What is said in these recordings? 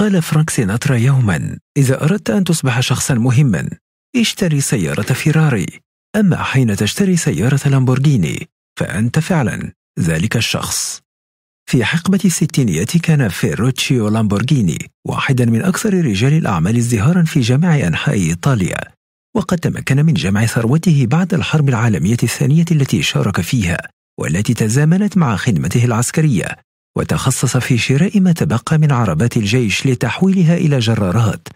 قال فرانك سيناترا يوما إذا أردت أن تصبح شخصا مهما اشتري سيارة فيراري أما حين تشتري سيارة لامبورغيني فأنت فعلا ذلك الشخص في حقبة الستينيات كان فيروتشيو لامبورغيني واحدا من أكثر رجال الأعمال ازدهارا في جميع أنحاء إيطاليا وقد تمكن من جمع ثروته بعد الحرب العالمية الثانية التي شارك فيها والتي تزامنت مع خدمته العسكرية وتخصص في شراء ما تبقى من عربات الجيش لتحويلها إلى جرارات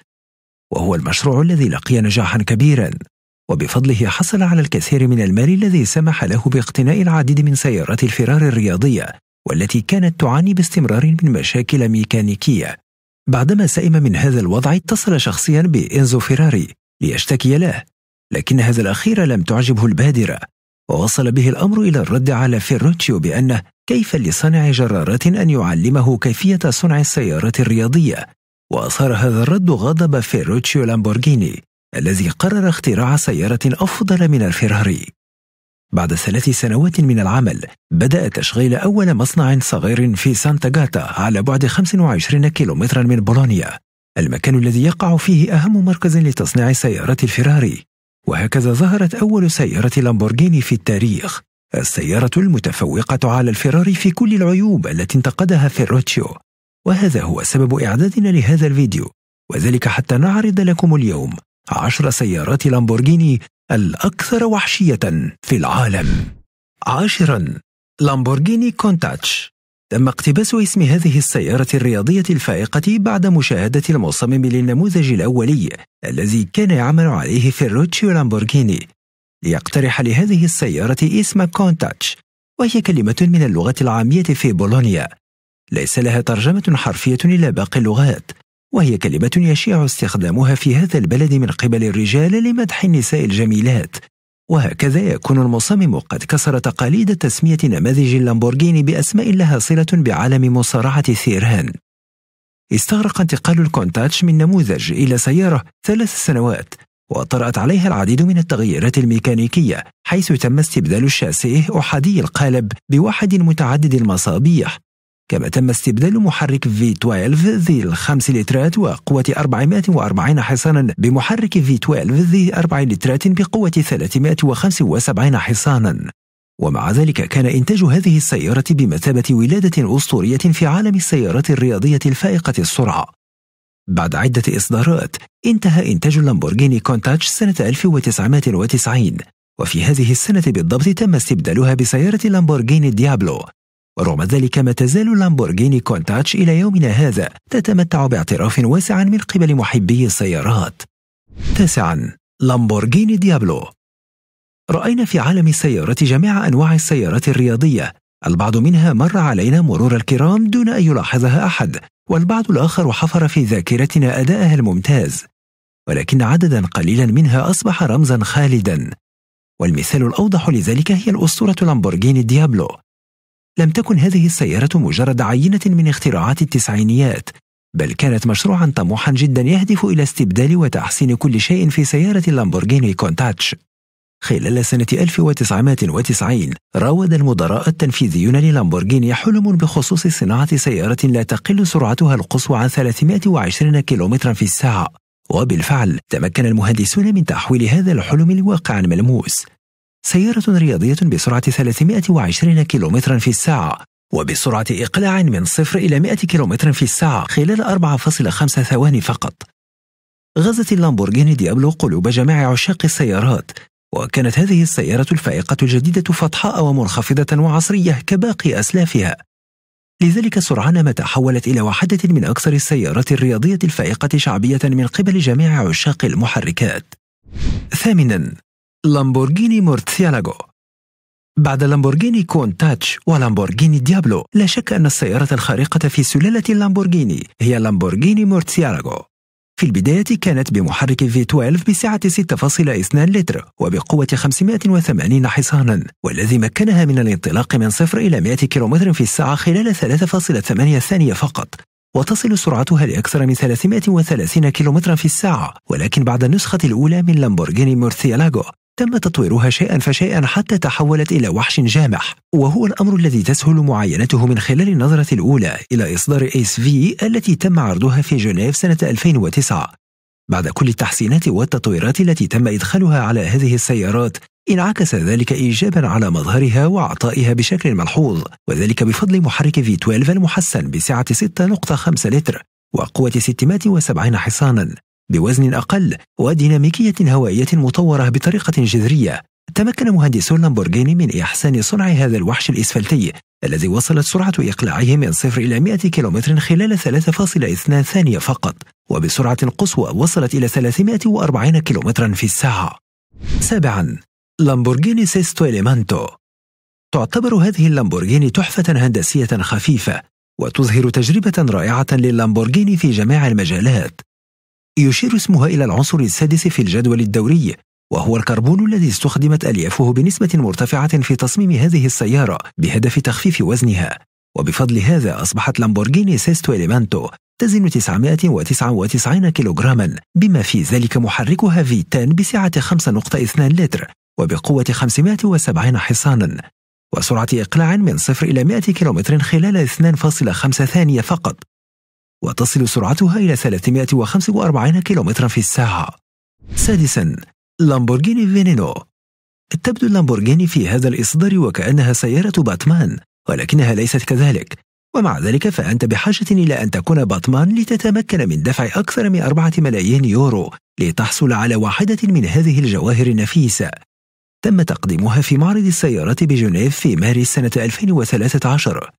وهو المشروع الذي لقي نجاحا كبيرا وبفضله حصل على الكثير من المال الذي سمح له باقتناء العديد من سيارات الفرار الرياضية والتي كانت تعاني باستمرار من مشاكل ميكانيكية بعدما سئم من هذا الوضع اتصل شخصيا بإنزو فيراري ليشتكي له لكن هذا الأخير لم تعجبه البادرة ووصل به الأمر إلى الرد على فيروتشيو بأنه كيف لصانع جرارات أن يعلمه كيفية صنع السيارات الرياضية وأثار هذا الرد غضب فيروتشيو لامبورغيني الذي قرر اختراع سيارة أفضل من الفيراري بعد ثلاث سنوات من العمل بدأ تشغيل أول مصنع صغير في سانتا غاتا على بعد 25 كيلومترا من بولونيا المكان الذي يقع فيه أهم مركز لتصنيع سيارات الفيراري وهكذا ظهرت أول سيارة لامبورغيني في التاريخ السيارة المتفوقة على الفراري في كل العيوب التي انتقدها فيروتشيو وهذا هو سبب إعدادنا لهذا الفيديو وذلك حتى نعرض لكم اليوم عشر سيارات لامبورغيني الأكثر وحشية في العالم عاشرا لامبورغيني كونتاتش تم اقتباس اسم هذه السيارة الرياضية الفائقة بعد مشاهدة المصمم للنموذج الأولي الذي كان يعمل عليه فيروتشيو لامبورغيني ليقترح لهذه السيارة اسم كونتاتش وهي كلمة من اللغة العامية في بولونيا ليس لها ترجمة حرفية إلى باقي اللغات وهي كلمة يشيع استخدامها في هذا البلد من قبل الرجال لمدح النساء الجميلات وهكذا يكون المصمم قد كسر تقاليد تسمية نماذج اللامبورغيني بأسماء لها صلة بعالم مصارعة الثيران استغرق انتقال الكونتاتش من نموذج إلى سيارة ثلاث سنوات وطرأت عليها العديد من التغييرات الميكانيكية حيث تم استبدال الشاسئ أحادي القالب بواحد متعدد المصابيح كما تم استبدال محرك V12 ذي الخمس لترات وقوة 440 حصانا بمحرك V12 ذي أربع لترات بقوة 375 حصانا ومع ذلك كان إنتاج هذه السيارة بمثابة ولادة أسطورية في عالم السيارات الرياضية الفائقة السرعة بعد عدة إصدارات انتهى إنتاج اللامبورغيني كونتاتش سنة 1990 وفي هذه السنة بالضبط تم استبدالها بسيارة لامبورغيني ديابلو ورغم ذلك ما تزال لامبورغيني كونتاتش إلى يومنا هذا تتمتع باعتراف واسع من قبل محبي السيارات تاسعا لامبورغيني ديابلو رأينا في عالم السيارات جميع أنواع السيارات الرياضية البعض منها مر علينا مرور الكرام دون أن يلاحظها أحد والبعض الآخر حفر في ذاكرتنا أداءها الممتاز ولكن عددا قليلا منها أصبح رمزا خالدا والمثال الأوضح لذلك هي الأسطورة لامبورغيني ديابلو لم تكن هذه السيارة مجرد عينة من اختراعات التسعينيات بل كانت مشروعا طموحا جدا يهدف إلى استبدال وتحسين كل شيء في سيارة اللامبورغيني كونتاتش خلال سنة 1990 راود المدراء التنفيذيون للامبورغيني حلم بخصوص صناعة سيارة لا تقل سرعتها القصوى عن 320 كيلومترا في الساعة وبالفعل تمكن المهندسون من تحويل هذا الحلم لواقع ملموس سيارة رياضية بسرعة 320 كيلومترا في الساعة وبسرعة إقلاع من 0 إلى 100 كم في الساعة خلال 4.5 ثواني فقط. غزت اللامبورغيني ديابلو قلوب جميع عشاق السيارات، وكانت هذه السيارة الفائقة الجديدة فطحاء ومنخفضة وعصرية كباقي أسلافها. لذلك سرعان ما تحولت إلى واحدة من أكثر السيارات الرياضية الفائقة شعبية من قبل جميع عشاق المحركات. ثامناً لامبورغيني مورتسيالاغو بعد لامبورغيني كون تاتش ولامبورغيني ديابلو لا شك أن السيارة الخارقة في سلالة اللامبورغيني هي لامبورغيني مورتسيالاغو في البداية كانت بمحرك V12 بسعة 6.2 لتر وبقوة 580 حصانا والذي مكنها من الانطلاق من صفر إلى 100 كيلومتر في الساعة خلال 3.8 ثانية فقط وتصل سرعتها لأكثر من 330 كيلومترا في الساعة ولكن بعد النسخة الأولى من لامبورغيني مورثيالاغو تم تطويرها شيئا فشيئا حتى تحولت إلى وحش جامح وهو الأمر الذي تسهل معاينته من خلال النظرة الأولى إلى إصدار إيس في التي تم عرضها في جنيف سنة 2009 بعد كل التحسينات والتطويرات التي تم إدخالها على هذه السيارات انعكس ذلك إيجابا على مظهرها وعطائها بشكل ملحوظ وذلك بفضل محرك V12 المحسن بسعة 6.5 لتر وقوة 670 حصانا بوزن أقل وديناميكية هوائية مطورة بطريقة جذرية تمكن مهندسو اللامبورغيني من إحسان صنع هذا الوحش الإسفلتي الذي وصلت سرعة إقلاعه من صفر إلى 100 كيلومتر خلال 3.2 ثانية فقط وبسرعة قصوى وصلت إلى 340 كيلومترا في الساعة سابعا لامبورغيني سيستو إليمانتو تعتبر هذه اللامبورغيني تحفة هندسية خفيفة وتظهر تجربة رائعة للامبورغيني في جميع المجالات يشير اسمها إلى العنصر السادس في الجدول الدوري وهو الكربون الذي استخدمت أليافه بنسبة مرتفعة في تصميم هذه السيارة بهدف تخفيف وزنها وبفضل هذا أصبحت لامبورغيني سيستو إليمانتو تزن 999 كيلوغراما بما في ذلك محركها فيتان بسعة 5.2 لتر وبقوة 570 حصانا وسرعة إقلاع من 0 إلى 100 كيلومتر خلال 2.5 ثانية فقط وتصل سرعتها إلى 345 كيلومترا في الساعة سادسا لامبورغيني فينينو تبدو اللامبورغيني في هذا الإصدار وكأنها سيارة باتمان ولكنها ليست كذلك ومع ذلك فأنت بحاجة إلى أن تكون باتمان لتتمكن من دفع أكثر من أربعة ملايين يورو لتحصل على واحدة من هذه الجواهر النفيسة تم تقديمها في معرض السيارات بجنيف في مارس سنة 2013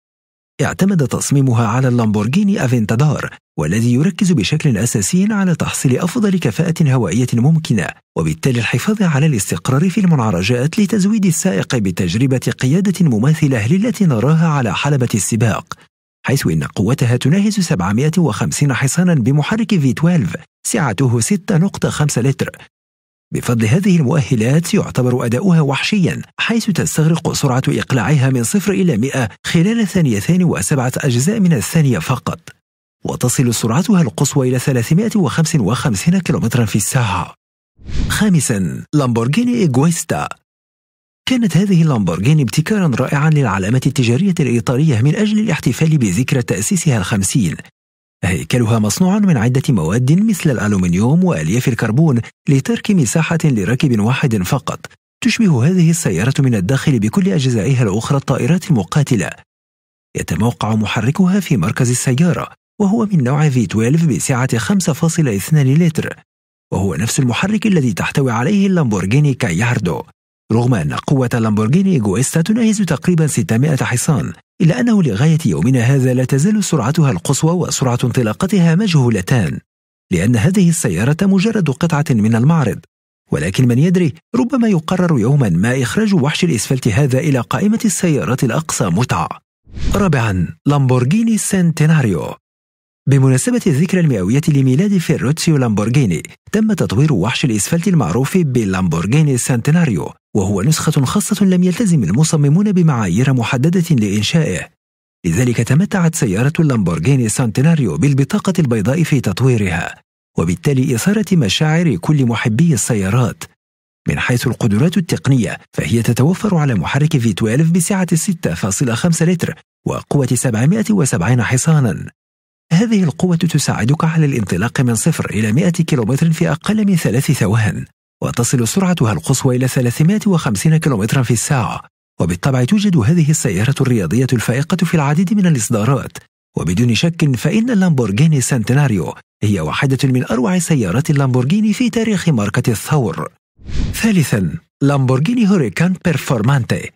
اعتمد تصميمها على اللامبورجيني افنتادار والذي يركز بشكل أساسي على تحصيل أفضل كفاءة هوائية ممكنة وبالتالي الحفاظ على الاستقرار في المنعرجات لتزويد السائق بتجربة قيادة مماثلة للتي نراها على حلبة السباق حيث إن قوتها تناهز 750 حصانا بمحرك V12 سعته 6.5 لتر بفضل هذه المؤهلات يعتبر أداؤها وحشيا حيث تستغرق سرعة إقلاعها من صفر إلى 100 خلال ثانيتين وسبعة أجزاء من الثانية فقط وتصل سرعتها القصوى إلى 355 كم في الساعة خامسا لامبورغيني إيغويستا كانت هذه اللامبورغيني ابتكارا رائعا للعلامة التجارية الإيطالية من أجل الاحتفال بذكرى تأسيسها الخمسين هيكلها مصنوع من عدة مواد مثل الألومنيوم وألياف الكربون لترك مساحة لراكب واحد فقط تشبه هذه السيارة من الداخل بكل أجزائها الأخرى الطائرات المقاتلة يتموقع محركها في مركز السيارة وهو من نوع V12 بسعة 5.2 لتر وهو نفس المحرك الذي تحتوي عليه اللامبورغيني كاياردو رغم أن قوة لامبورغيني إيجويستا تناهز تقريبا 600 حصان إلا أنه لغاية يومنا هذا لا تزال سرعتها القصوى وسرعة انطلاقتها مجهولتان لأن هذه السيارة مجرد قطعة من المعرض ولكن من يدري ربما يقرر يوما ما إخراج وحش الإسفلت هذا إلى قائمة السيارات الأقصى متعة رابعا لامبورغيني سنتيناريو بمناسبة الذكرى المئوية لميلاد فيروتسيو لامبورغيني تم تطوير وحش الإسفلت المعروف بلامبورغيني سنتيناريو وهو نسخة خاصة لم يلتزم المصممون بمعايير محددة لإنشائه لذلك تمتعت سيارة اللامبورغيني سانتيناريو بالبطاقة البيضاء في تطويرها وبالتالي إثارة مشاعر كل محبي السيارات من حيث القدرات التقنية فهي تتوفر على محرك V12 بسعة 6.5 لتر وقوة 770 حصانا هذه القوة تساعدك على الانطلاق من صفر إلى 100 كيلومتر في أقل من ثلاث ثوان وتصل سرعتها القصوى إلى 350 كم في الساعة وبالطبع توجد هذه السيارة الرياضية الفائقة في العديد من الإصدارات وبدون شك فإن اللامبورغيني سنتناريو هي واحدة من أروع سيارات اللامبورغيني في تاريخ ماركة الثور ثالثا لامبورغيني هوريكان بيرفورمانتي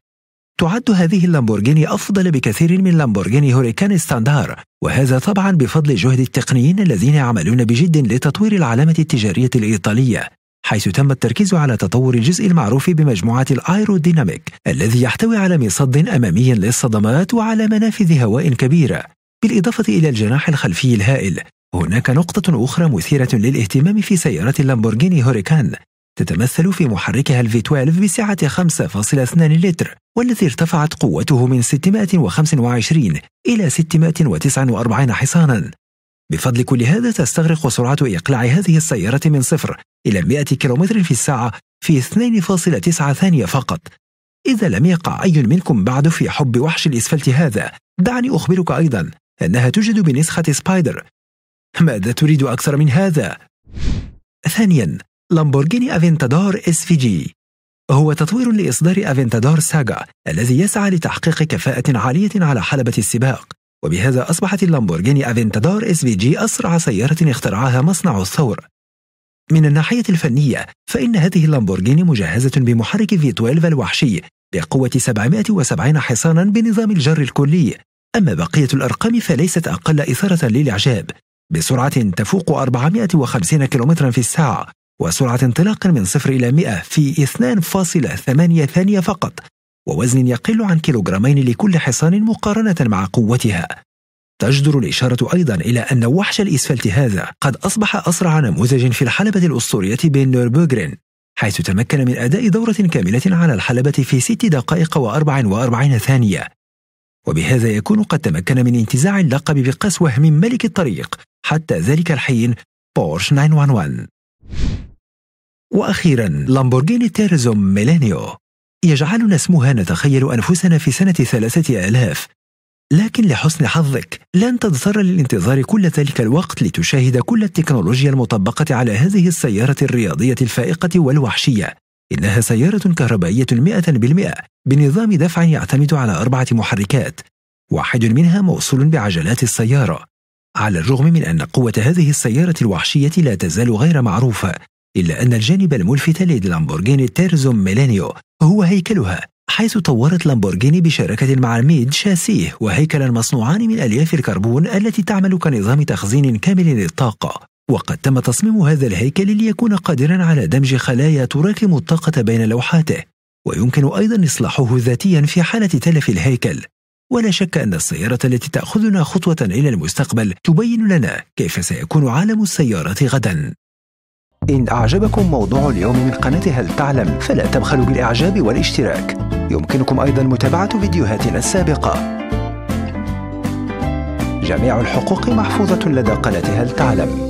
تعد هذه اللامبورغيني أفضل بكثير من لامبورغيني هوريكان ستاندار وهذا طبعا بفضل جهد التقنيين الذين يعملون بجد لتطوير العلامة التجارية الإيطالية حيث تم التركيز على تطور الجزء المعروف بمجموعة الأيروديناميك الذي يحتوي على مصد أمامي للصدمات وعلى منافذ هواء كبيرة بالإضافة إلى الجناح الخلفي الهائل هناك نقطة أخرى مثيرة للاهتمام في سيارة اللامبورغيني هوريكان تتمثل في محركها v 12 بسعة 5.2 لتر والذي ارتفعت قوته من 625 إلى 649 حصانا بفضل كل هذا تستغرق سرعة إقلاع هذه السيارة من صفر إلى 100 كيلومتر في الساعة في 2.9 ثانية فقط إذا لم يقع أي منكم بعد في حب وحش الإسفلت هذا دعني أخبرك أيضا أنها توجد بنسخة سبايدر ماذا تريد أكثر من هذا؟ ثانيا لامبورغيني أفنتادور اس في جي هو تطوير لإصدار أفنتادور ساغا الذي يسعى لتحقيق كفاءة عالية على حلبة السباق وبهذا أصبحت اللامبورجيني أفنتادور اس في جي أسرع سيارة اخترعها مصنع الثور. من الناحية الفنية فإن هذه اللامبورجيني مجهزة بمحرك في 12 الوحشي بقوة 770 حصانا بنظام الجر الكلي أما بقية الأرقام فليست أقل إثارة للإعجاب بسرعة تفوق 450 كم في الساعة وسرعة انطلاق من 0 إلى 100 في 2.8 ثانية فقط ووزن يقل عن كيلوغرامين لكل حصان مقارنة مع قوتها تجدر الإشارة أيضا إلى أن وحش الإسفلت هذا قد أصبح أسرع نموذج في الحلبة الأسطورية بين نوربوغرين حيث تمكن من أداء دورة كاملة على الحلبة في ست دقايق وأربع وأربعين ثانية وبهذا يكون قد تمكن من انتزاع اللقب بقسوة من ملك الطريق حتى ذلك الحين بورش 911 وأخيرا لامبورغيني تيرزوم ميلينيو يجعلنا اسمها نتخيل أنفسنا في سنة ثلاثة آلاف لكن لحسن حظك لن تضطر للانتظار كل ذلك الوقت لتشاهد كل التكنولوجيا المطبقة على هذه السيارة الرياضية الفائقة والوحشية إنها سيارة كهربائية 100% بنظام دفع يعتمد على أربعة محركات واحد منها موصول بعجلات السيارة على الرغم من أن قوة هذه السيارة الوحشية لا تزال غير معروفة إلا أن الجانب الملفت للامبورغيني تيرزوم ميلانيو هو هيكلها حيث طورت لامبورغيني بشراكة مع الميد شاسيه وهيكلا مصنوعان من ألياف الكربون التي تعمل كنظام تخزين كامل للطاقة وقد تم تصميم هذا الهيكل ليكون قادرا على دمج خلايا تراكم الطاقة بين لوحاته ويمكن أيضا إصلاحه ذاتيا في حالة تلف الهيكل ولا شك أن السيارة التي تأخذنا خطوة إلى المستقبل تبين لنا كيف سيكون عالم السيارات غدا إن أعجبكم موضوع اليوم من قناة هل تعلم فلا تبخلوا بالإعجاب والاشتراك يمكنكم أيضا متابعة فيديوهاتنا السابقة جميع الحقوق محفوظة لدى قناة هل تعلم